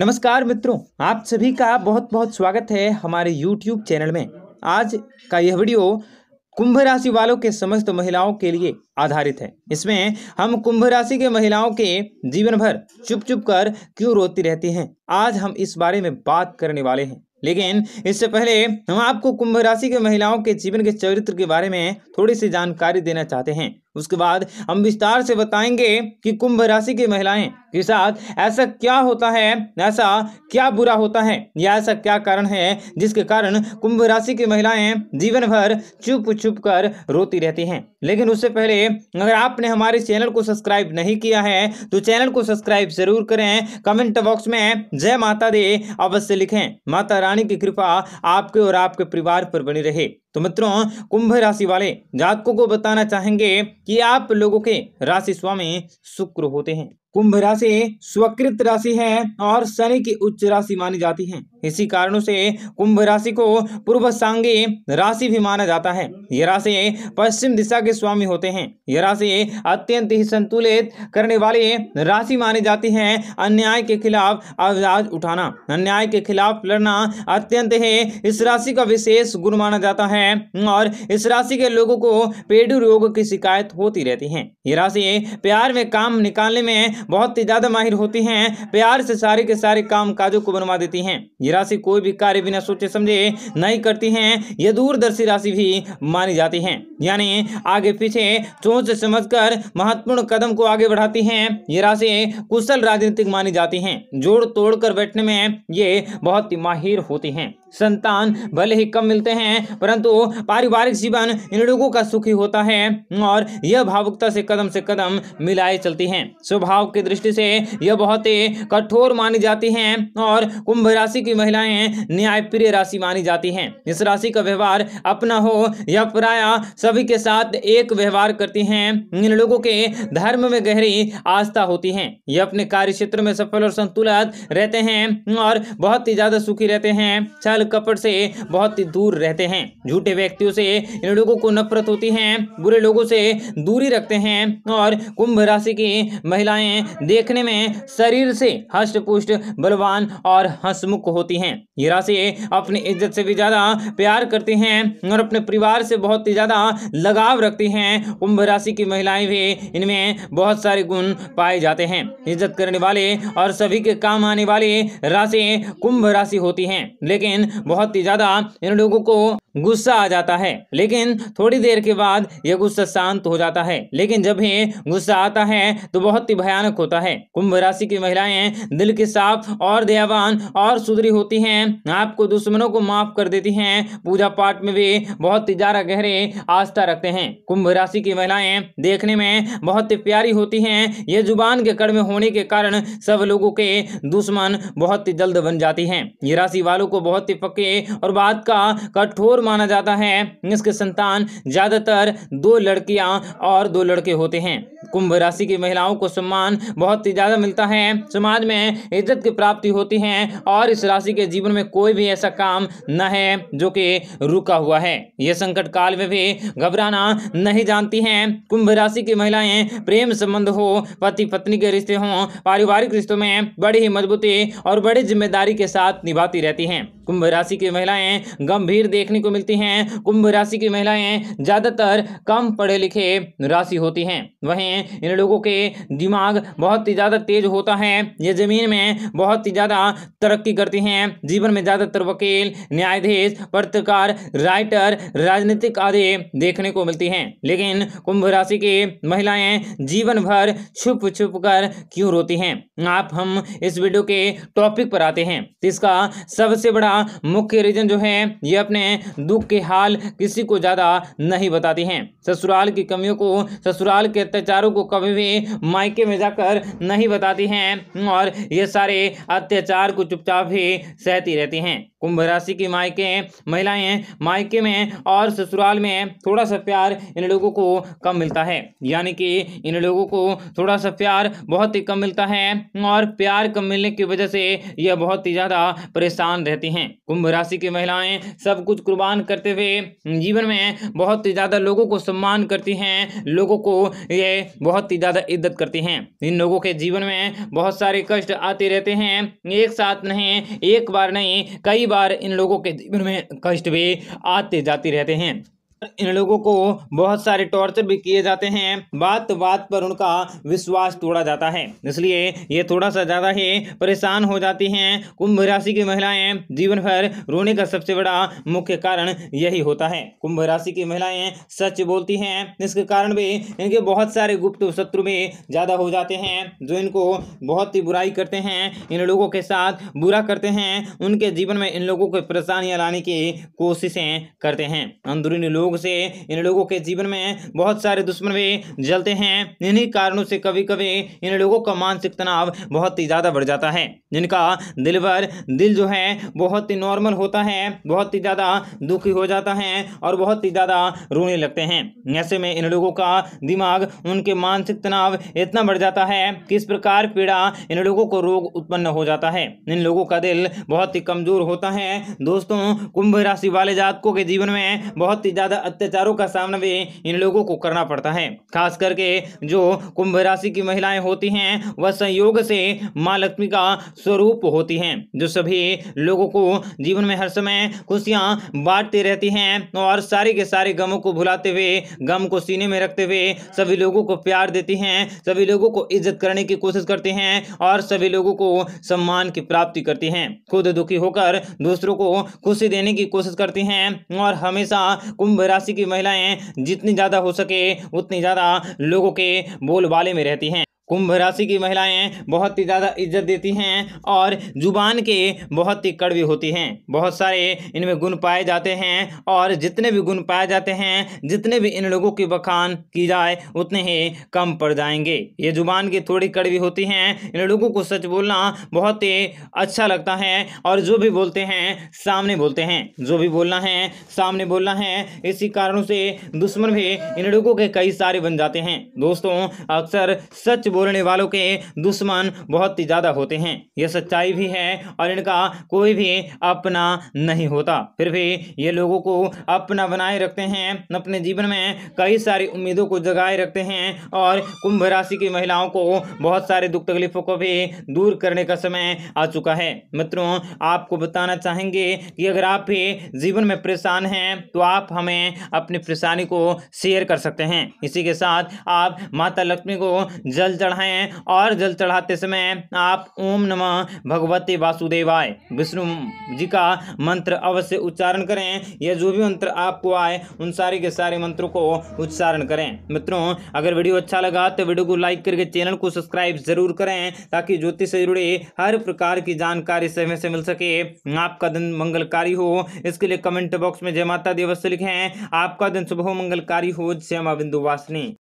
नमस्कार मित्रों आप सभी का बहुत बहुत स्वागत है हमारे YouTube चैनल में आज का यह वीडियो कुंभ राशि वालों के समस्त महिलाओं के लिए आधारित है इसमें हम कुंभ राशि के महिलाओं के जीवन भर चुप चुप कर क्यों रोती रहती हैं आज हम इस बारे में बात करने वाले हैं लेकिन इससे पहले हम आपको कुंभ राशि के महिलाओं के जीवन के चरित्र के बारे में थोड़ी सी जानकारी देना चाहते हैं उसके बाद हम विस्तार से बताएंगे कि कुंभ राशि की महिलाएं के साथ ऐसा क्या होता है ऐसा क्या बुरा होता है या ऐसा क्या कारण है जिसके कारण कुंभ राशि की महिलाएं जीवन भर चुप चुप कर रोती रहती हैं लेकिन उससे पहले अगर आपने हमारे चैनल को सब्सक्राइब नहीं किया है तो चैनल को सब्सक्राइब जरूर करें कमेंट बॉक्स में जय माता दे अवश्य लिखें माता रानी की कृपा आपके और आपके परिवार पर बनी रहे तो मित्रों कुंभ राशि वाले जातकों को बताना चाहेंगे कि आप लोगों के राशि स्वामी शुक्र होते हैं कुंभ राशि स्वकृत राशि है और शनि की उच्च राशि मानी जाती है इसी कारणों से कुंभ राशि को पूर्व सांगी राशि भी माना जाता है यह राशि पश्चिम दिशा के स्वामी होते हैं यह राशि अत्यंत ही संतुलित करने वाली राशि मानी जाती है अन्याय के खिलाफ आवाज उठाना अन्याय के खिलाफ लड़ना अत्यंत ही इस राशि का विशेष गुण माना जाता है और इस राशि के लोगों को पेडू रोग की शिकायत होती रहती है यह राशि प्यार में काम निकालने में बहुत ही ज़्यादा माहिर होती हैं प्यार से सारे के सारे काम काजों को बनवा देती हैं ये राशि कोई भी कार्य बिना सोचे समझे नहीं करती हैं यह दूरदर्शी राशि भी मानी जाती हैं यानी आगे पीछे सोच समझ कर महत्वपूर्ण कदम को आगे बढ़ाती हैं ये राशि कुशल राजनीतिक मानी जाती हैं जोड़ तोड़ कर बैठने में ये बहुत ही माहिर होती हैं संतान भले ही कम मिलते हैं परंतु पारिवारिक जीवन इन लोगों का सुखी होता है और यह भावुकता से कदम से कदम मिलाए चलती हैं स्वभाव की दृष्टि से यह बहुत ही कठोर मानी जाती हैं और कुंभ राशि की महिलाएं न्यायप्रिय राशि मानी जाती हैं इस राशि का व्यवहार अपना हो या प्राय सभी के साथ एक व्यवहार करती हैं इन लोगों के धर्म में गहरी आस्था होती है ये अपने कार्य क्षेत्र में सफल और संतुलित रहते हैं और बहुत ही ज्यादा सुखी रहते हैं छल कपट से बहुत ही दूर रहते हैं झूठे व्यक्तियों से इन लोगों को नफरत होती है बुरे लोगों से दूरी रखते हैं और कुंभ राशि की महिलाएं देखने में शरीर से हष्ट बलवान और हंसमुख होती हैं ये राशि अपनी इज्जत से भी ज़्यादा प्यार करती हैं और अपने परिवार से बहुत ही ज़्यादा लगाव रखती हैं कुंभ राशि की महिलाएं भी इनमें बहुत सारे गुण पाए जाते हैं इज्जत करने वाले और सभी के काम आने वाले राशि कुंभ राशि होती हैं लेकिन बहुत ही ज़्यादा इन लोगों को गुस्सा आ जाता है लेकिन थोड़ी देर के बाद यह गुस्सा शांत हो जाता है लेकिन जब ही गुस्सा आता है तो बहुत ही भयानक होता है कुंभ राशि की महिलाएं दिल के साफ और दयावान और सुधरी होती हैं आपको दुश्मनों को माफ कर देती हैं पूजा पाठ में भी बहुत ही ज्यादा गहरे आस्था रखते हैं कुंभ राशि की महिलाएं देखने में बहुत ही प्यारी होती हैं यह जुबान के कड़ में होने के कारण सब लोगों के दुश्मन बहुत ही जल्द बन जाती है ये राशि वालों को बहुत ही पक्के और बात का कठोर माना जाता है इसके संतान ज़्यादातर दो लड़कियां और दो लड़के होते हैं कुंभ राशि की महिलाओं को सम्मान बहुत ही ज़्यादा मिलता है समाज में इज्जत की प्राप्ति होती है और इस राशि के जीवन में कोई भी ऐसा काम न है जो कि रुका हुआ है यह संकट काल में भी घबराना नहीं जानती हैं कुंभ राशि की महिलाएं प्रेम संबंध हो पति पत्नी के रिश्ते हों पारिवारिक रिश्तों में बड़ी ही मजबूती और बड़ी जिम्मेदारी के साथ निभाती रहती हैं कुंभ राशि की महिलाएं गंभीर देखने को मिलती हैं कुंभ राशि की महिलाएं ज़्यादातर कम पढ़े लिखे राशि होती हैं वहीं इन लोगों के दिमाग बहुत ही ज़्यादा तेज होता है ये ज़मीन में बहुत ही ज़्यादा तरक्की करती हैं जीवन में ज़्यादातर वकील न्यायाधीश पत्रकार राइटर राजनीतिक आदि देखने को मिलती हैं लेकिन कुंभ राशि की महिलाएं जीवन भर छुप छुप कर क्यों रोती हैं आप हम इस वीडियो के टॉपिक पर आते हैं इसका सबसे बड़ा मुख्य रीजन जो है ये अपने दुख के हाल किसी को ज़्यादा नहीं बताती हैं ससुराल की कमियों को ससुराल के अत्याचारों को कभी भी मायके में जाकर नहीं बताती हैं और ये सारे अत्याचार को चुपचाप ही सहती रहती हैं कुंभ राशि की मायके हैं महिलाएं हैं मायके में हैं और ससुराल में हैं थोड़ा सा प्यार इन लोगों को कम मिलता है यानी कि इन लोगों को थोड़ा सा प्यार बहुत ही कम मिलता है और प्यार कम मिलने की वजह से यह बहुत ही ज़्यादा परेशान रहती हैं कुंभ राशि की महिलाएं सब कुछ कुर्बान करते हुए जीवन में बहुत ही ज़्यादा लोगों को सम्मान करती हैं लोगों को ये बहुत ही ज़्यादा इज्जत करती हैं इन लोगों के जीवन में बहुत सारे कष्ट आते रहते हैं एक साथ नहीं एक बार नहीं कई बार इन लोगों के जीवन में कष्ट भी आते जाते रहते हैं इन लोगों को बहुत सारे टॉर्चर भी किए जाते हैं बात बात पर उनका विश्वास तोड़ा जाता है इसलिए ये थोड़ा सा ज़्यादा ही परेशान हो जाती हैं कुंभ राशि की महिलाएं जीवन भर रोने का सबसे बड़ा मुख्य कारण यही होता है कुंभ राशि की महिलाएं सच बोलती हैं इसके कारण भी इनके बहुत सारे गुप्त शत्रु भी ज़्यादा हो जाते हैं जो इनको बहुत ही बुराई करते हैं इन लोगों के साथ बुरा करते हैं उनके जीवन में इन लोगों को परेशानियाँ लाने की कोशिशें करते हैं अंदरूनी लोग योग से इन लोगों के जीवन में बहुत सारे दुश्मन भी जलते हैं इन्हीं कारणों से कभी कभी इन लोगों का मानसिक तनाव बहुत ही ज़्यादा बढ़ जाता है जिनका दिल भर दिल जो है बहुत ही नॉर्मल होता है बहुत ही ज़्यादा दुखी हो जाता है और बहुत ही ज़्यादा रोने लगते हैं ऐसे में इन लोगों का दिमाग उनके मानसिक तनाव इतना बढ़ जाता है कि इस प्रकार पीड़ा इन लोगों को रोग उत्पन्न हो जाता है इन लोगों का दिल बहुत ही कमज़ोर होता है दोस्तों कुंभ राशि वाले जातकों के जीवन में बहुत ही ज़्यादा अत्याचारों का सामना भी इन लोगों को करना पड़ता है खास करके जो कुंभ राशि की महिलाएं होती हैं वह संयोग से माँ लक्ष्मी का स्वरूप होती हैं जो सभी लोगों को जीवन में हर समय खुशियाँ बांटती रहती हैं और सारे के सारे गमों को भुलाते हुए गम को सीने में रखते हुए सभी लोगों को प्यार देती हैं सभी लोगों को इज्जत करने की कोशिश करती हैं और सभी लोगों को सम्मान की प्राप्ति करती हैं खुद दुखी होकर दूसरों को खुशी देने की कोशिश करती हैं और हमेशा कुंभ राशि की महिलाएं जितनी ज़्यादा हो सके उतनी ज़्यादा लोगों के बोलबाले में रहती हैं कुंभ राशि की महिलाएं बहुत ही ज़्यादा इज्जत देती हैं और जुबान के बहुत ही कड़वी होती हैं बहुत सारे इनमें गुण पाए जाते हैं और जितने भी गुण पाए जाते हैं जितने भी इन लोगों की बखान की जाए उतने ही कम पड़ जाएंगे ये जुबान की थोड़ी कड़वी होती हैं इन लोगों को सच बोलना बहुत ही अच्छा लगता है और जो भी बोलते हैं सामने बोलते हैं जो भी बोलना है सामने बोलना है इसी कारणों से दुश्मन भी इन लोगों के कई सारे बन जाते हैं दोस्तों अक्सर सच बोल बोलने वालों के दुश्मन बहुत ही ज़्यादा होते हैं यह सच्चाई भी है और इनका कोई भी अपना नहीं होता फिर भी ये लोगों को अपना बनाए रखते हैं अपने जीवन में कई सारी उम्मीदों को जगाए रखते हैं और कुंभ राशि की महिलाओं को बहुत सारे दुख तकलीफों को भी दूर करने का समय आ चुका है मित्रों आपको बताना चाहेंगे कि अगर आप भी जीवन में परेशान हैं तो आप हमें अपनी परेशानी को शेयर कर सकते हैं इसी के साथ आप माता लक्ष्मी को जल्द चढ़ाएं और जल चढ़ाते समय आप ओम नमः भगवते वासुदेवाय विष्णु जी का मंत्र अवश्य उच्चारण करें या जो भी मंत्र आपको आए उन सारे के सारे मंत्रों को उच्चारण करें मित्रों अगर वीडियो अच्छा लगा तो वीडियो को लाइक करके चैनल को सब्सक्राइब जरूर करें ताकि ज्योतिष से जुड़े हर प्रकार की जानकारी समय से मिल सके आपका दिन मंगलकारी हो इसके लिए कमेंट बॉक्स में जय माता दी अवश्य लिखें आपका दिन शुभ मंगलकारी हो जय माँ बिंदु वासनी